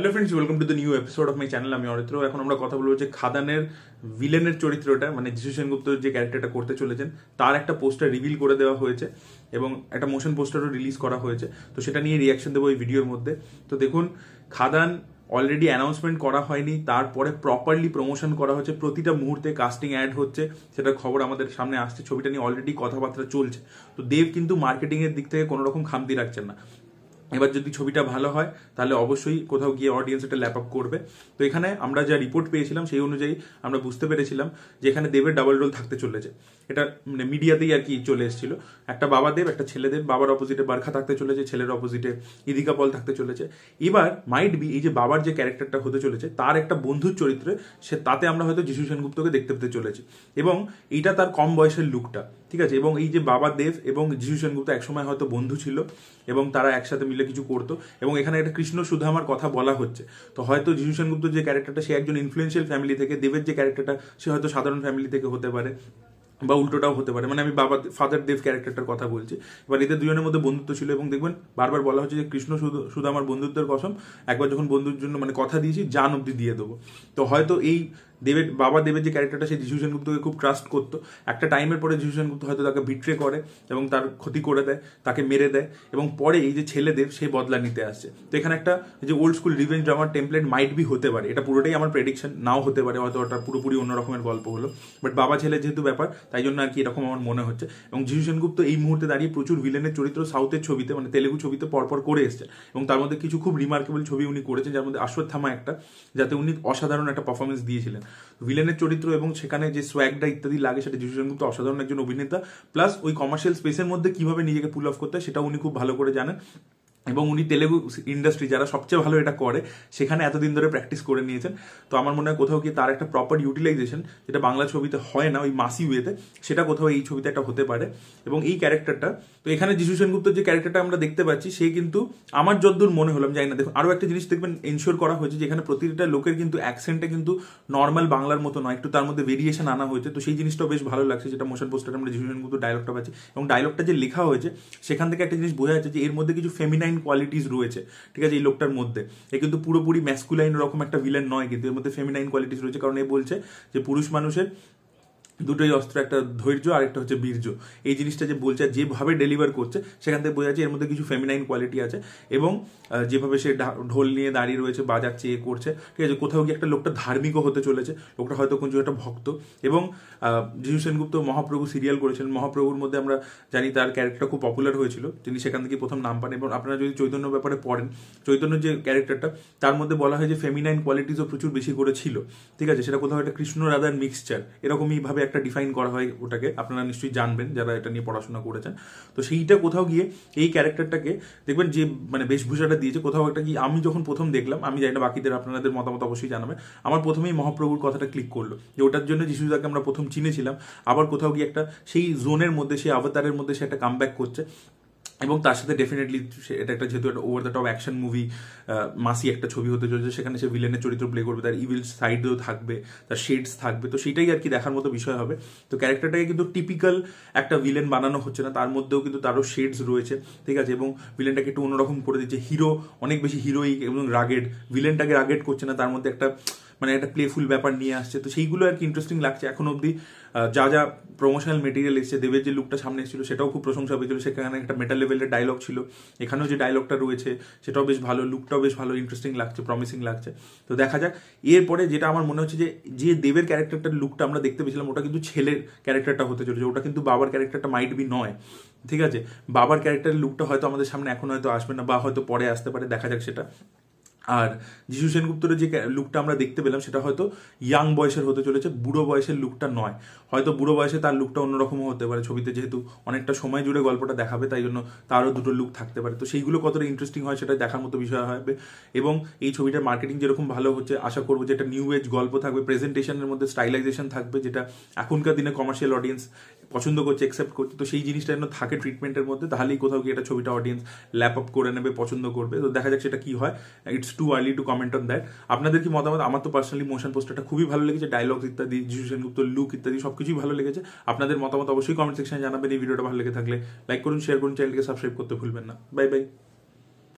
hello friends welcome to the new episode of my channel আমি অরিত্র এখন আমরা কথা বলবো যে খাদানের ভিলেনের চরিত্রটা মানে যিশু সেনগুপ্ত যে ক্যারেক্টারটা করতে চলেছেন তার একটা পোস্টার রিভিল করে দেওয়া হয়েছে এবং একটা মোশন পোস্টারও রিলিজ করা হয়েছে তো সেটা নিয়ে রিয়াকশন দেবো এই ভিডিওর মধ্যে তো দেখুন খাদান অলরেডি অ্যানাউন্সমেন্ট করা হয়নি তারপরে প্রপারলি প্রমোশন করা হচ্ছে প্রতিটা মুহূর্তে কাস্টিং অ্যাড হচ্ছে সেটার খবর আমাদের সামনে আসছে ছবিটা নিয়ে অলরেডি কথাবার্তা চলছে তো দেব কিন্তু মার্কেটিংয়ের দিক থেকে কোনো রকম খামতি রাখছেন না এবার যদি ছবিটা ভালো হয় তাহলে অবশ্যই কোথাও গিয়ে অডিয়েন্স এটা ল্যাপ আপ করবে তো এখানে আমরা যা রিপোর্ট পেয়েছিলাম সেই অনুযায়ী আমরা বুঝতে পেরেছিলাম যে এখানে দেবের ডাবল রোল থাকতে চলেছে এটা মানে মিডিয়াতেই আর কি চলে এসেছিল একটা বাবা দেব একটা ছেলে দেব বাবার অপোজিটে বার্খা থাকতে চলেছে ছেলের অপোজিটে ইদিকা পল থাকতে চলেছে এবার মাইট বি এই যে বাবার যে ক্যারেক্টারটা হতে চলেছে তার একটা বন্ধুর চরিত্রে সে তাতে আমরা হয়তো যিশু সেনগুপ্তকে দেখতে পেতে চলেছি এবং এইটা তার কম বয়সের লুকটা ঠিক আছে এবং এই যে বাবা দেব এবং যিশু সেনগুপ্ত একসময় হয়তো বন্ধু ছিল এবং তারা একসাথে মিলে মিলে কিছু করতো এবং এখানে একটা কৃষ্ণ সুধামার কথা বলা হচ্ছে তো হয়তো যিশু সেনগুপ্ত যে ক্যারেক্টারটা সে একজন ইনফ্লুয়েন্সিয়াল ফ্যামিলি থেকে দেবের যে ক্যারেক্টারটা সে হয়তো সাধারণ ফ্যামিলি থেকে হতে পারে বা উল্টোটাও হতে পারে মানে আমি বাবা ফাদার দেব ক্যারেক্টারটার কথা বলছি এবার এদের দুজনের মধ্যে বন্ধুত্ব ছিল এবং দেখবেন বারবার বলা হচ্ছে যে কৃষ্ণ শুধু আমার বন্ধুত্বের কসম একবার যখন বন্ধুর জন্য মানে কথা দিয়েছি জান অব্দি দিয়ে দেবো তো হয়তো এই দেবের বাবা দেবের যে ক্যারেক্টারটা সেই যিশু গুপ্তকে খুব ট্রাস্ট করতো একটা টাইমের পরে যিশু গুপ্ত হয়তো তাকে বিট্রে করে এবং তার ক্ষতি করে দেয় তাকে মেরে দেয় এবং পরে এই যে ছেলে দেব সেই বদলা নিতে আসছে তো এখানে একটা যে ওল্ড স্কুল রিভেঞ্জ ড্রামার টেমপ্লেট মাইট বি হতে পারে এটা পুরোটাই আমার প্রেডিকশন নাও হতে পারে হয়তো ওটা পুরোপুরি অন্যরকমের গল্প হলো বাট বাবা ছেলে যেহেতু ব্যাপার তাই জন্য আর কি এরকম আমার মনে হচ্ছে এবং যিশু গুপ্ত এই মুহূর্তে দাঁড়িয়ে প্রচুর ভিলেনের চরিত্র সাউথের ছবিতে মানে তেলেগু ছবিতে পরপর করে এসছে এবং তার মধ্যে কিছু খুব রিমার্কেবল ছবি উনি করেছেন যার মধ্যে আশ্বত্থামা একটা যাতে উনি অসাধারণ একটা পারফরমেন্স দিয়েছিলেন ভিলেনের চরিত্র এবং সেখানে যে সোয়াগটা ইত্যাদি লাগে সেটা যিশু সেনগুপ্ত অসাধারণ একজন অভিনেতা প্লাস ওই কমার্শিয়াল স্পেসের মধ্যে কিভাবে নিজেকে পুল অফ করতে হয় সেটা উনি খুব ভালো করে জানেন এবং উনি তেলেগু ইন্ডাস্ট্রি যারা সবচেয়ে ভালো এটা করে সেখানে এতদিন ধরে প্র্যাকটিস করে নিয়েছেন তো আমার মনে হয় কোথাও কি তার একটা প্রপার ইউটিলাইজেশন যেটা বাংলা ছবিতে হয় না ওই মাসি ওয়েতে সেটা কোথাও এই ছবিতে একটা হতে পারে এবং এই ক্যারেক্টারটা তো এখানে যিশু সেনগুপ্তর যে ক্যারেক্টারটা আমরা দেখতে পাচ্ছি সে কিন্তু আমার যদ্দূর মনে হলাম যাই না দেখুন আরও একটা জিনিস দেখবেন এনশিওর করা হয়েছে যেখানে প্রতিটা লোকের কিন্তু অ্যাকসেন্টটা কিন্তু নর্মাল বাংলার মতো নয় একটু তার মধ্যে ভেরিয়েশন আনা হয়েছে তো সেই জিনিসটাও বেশ ভালো লাগছে যেটা মোশন পোস্টার আমরা যিশু সেনগুপ্তর ডায়লগটা পাচ্ছি এবং ডায়লগটা যে লেখা হয়েছে সেখান থেকে একটা জিনিস বোঝা যাচ্ছে যে এর মধ্যে কিছু ফেমিনাইন ফেমিনাইন কোয়ালিটিস রয়েছে ঠিক আছে এই লোকটার মধ্যে এ কিন্তু পুরোপুরি ম্যাস্কুলাইন রকম একটা ভিলেন নয় কিন্তু এর মধ্যে ফেমিনাইন কোয়ালিটিস রয়েছে কারণ এ বলছে যে পুরুষ মানুষের দুটোই অস্ত্র একটা ধৈর্য আর একটা হচ্ছে বীর্য এই জিনিসটা যে বলছে যেভাবে ডেলিভার করছে সেখান থেকে বোঝা যাচ্ছে এর মধ্যে কিছু ফেমিনাইন কোয়ালিটি আছে এবং যেভাবে সে ঢোল নিয়ে দাঁড়িয়ে রয়েছে বাজাচ্ছে এ করছে ঠিক আছে কোথাও গিয়ে একটা লোকটা ধার্মিকও হতে চলেছে লোকটা হয়তো কোনো একটা ভক্ত এবং যিশু সেনগুপ্ত মহাপ্রভু সিরিয়াল করেছেন মহাপ্রভুর মধ্যে আমরা জানি তার ক্যারেক্টার খুব পপুলার হয়েছিল তিনি সেখান থেকে প্রথম নাম পান এবং আপনারা যদি চৈতন্য ব্যাপারে পড়েন চৈতন্য যে ক্যারেক্টারটা তার মধ্যে বলা হয় যে ফেমিনাইন কোয়ালিটিসও প্রচুর বেশি করে ছিল ঠিক আছে সেটা কোথাও একটা কৃষ্ণ রাধার মিক্সচার এরকমইভাবে একটা ডিফাইন করা হয় ওটাকে আপনারা নিশ্চয়ই জানবেন যারা এটা নিয়ে পড়াশোনা করেছেন তো সেইটা কোথাও গিয়ে এই ক্যারেক্টারটাকে দেখবেন যে মানে বেশভূষাটা দিয়েছে কোথাও একটা কি আমি যখন প্রথম দেখলাম আমি জানি না বাকিদের আপনাদের মতামত অবশ্যই জানাবেন আমার প্রথমেই মহাপ্রভুর কথাটা ক্লিক করলো যে ওটার জন্য যিশুদাকে আমরা প্রথম চিনেছিলাম আবার কোথাও গিয়ে একটা সেই জোনের মধ্যে সেই আবতারের মধ্যে সে একটা কামব্যাক করছে এবং তার সাথে ডেফিনেটলি এটা একটা যেহেতু একটা over the top action movie massy একটা ছবি হতে চলেছে সেখানে সে ভিলেনের চরিত্র প্লে করবে তার ইভিল সাইডও থাকবে তার শেডস থাকবে তো সেটাই আর কি দেখার মতো বিষয় হবে তো ক্যারেক্টারটাকে কিন্তু টিপিক্যাল একটা ভিলেন বানানো হচ্ছে না তার মধ্যেও কিন্তু তারও শেডস রয়েছে ঠিক আছে এবং ভিলেনটাকে একটু অন্যরকম করে দিচ্ছে হিরো অনেক বেশি হিরোইক এবং রাগেড ভিলেনটাকে রাগেড করছে না তার মধ্যে একটা মানে একটা প্লেফুল ব্যাপার নিয়ে আসছে তো সেইগুলো আর কি ইন্টারেস্টিং লাগছে এখন অবধি যা যা প্রমোশনাল মেটেরিয়াল এসছে দেবের যে লুকটা সামনে এসেছিল সেটাও খুব প্রশংসা পেয়েছিল সেখানে একটা মেটাল লেভেলের ডায়লগ ছিল এখানেও যে ডায়লগটা রয়েছে সেটাও বেশ ভালো লুকটাও বেশ ভালো ইন্টারেস্টিং লাগছে প্রমিসিং লাগছে তো দেখা যাক এরপরে যেটা আমার মনে হচ্ছে যে যে দেবের ক্যারেক্টারটার লুকটা আমরা দেখতে পেয়েছিলাম ওটা কিন্তু ছেলের ক্যারেক্টারটা হতে চলেছে ওটা কিন্তু বাবার ক্যারেক্টারটা মাইট বি নয় ঠিক আছে বাবার ক্যারেক্টারের লুকটা হয়তো আমাদের সামনে এখন হয়তো আসবে না বা হয়তো পরে আসতে পারে দেখা যাক সেটা আর যিশু সেনগুপ্তর যে লুকটা আমরা দেখতে পেলাম সেটা হয়তো ইয়াং বয়সের হতে চলেছে বুড়ো বয়সের লুকটা নয় হয়তো বুড়ো বয়সে তার লুকটা অন্যরকম হতে পারে ছবিতে যেহেতু অনেকটা সময় জুড়ে গল্পটা দেখাবে তাই জন্য তারও দুটো লুক থাকতে পারে তো সেইগুলো কতটা ইন্টারেস্টিং হয় সেটা দেখার মতো বিষয় হবে এবং এই ছবিটার মার্কেটিং যেরকম ভালো হচ্ছে আশা করবো যে একটা নিউ এজ গল্প থাকবে প্রেজেন্টেশনের মধ্যে স্টাইলাইজেশন থাকবে যেটা এখনকার দিনে কমার্শিয়াল অডিয়েন্স পছন্দ করছে একসেপ্ট করছে তো সেই জিনিসটা যেন থাকে ট্রিটমেন্টের মধ্যে তাহলেই কোথাও গিয়ে একটা ছবিটা অডিয়েন্স ল্যাপ আপ করে নেবে পছন্দ করবে তো দেখা যাক সেটা কি হয় it's too early to comment on that আপনাদের কি মতামত আমার তো পার্সোনালি মোশন পোস্টারটা খুবই ভালো লেগেছে ডায়লগস ইত্যাদি যিশু গুপ্ত লুক ইত্যাদি সব কিছুই ভালো লেগেছে আপনাদের মতামত অবশ্যই কমেন্ট সেকশনে জানাবেন এই ভিডিওটা ভালো লেগে থাকলে লাইক করুন শেয়ার করুন চ্যানেলকে সাবস্ক্রাইব করতে ভুলবেন না বাই বাই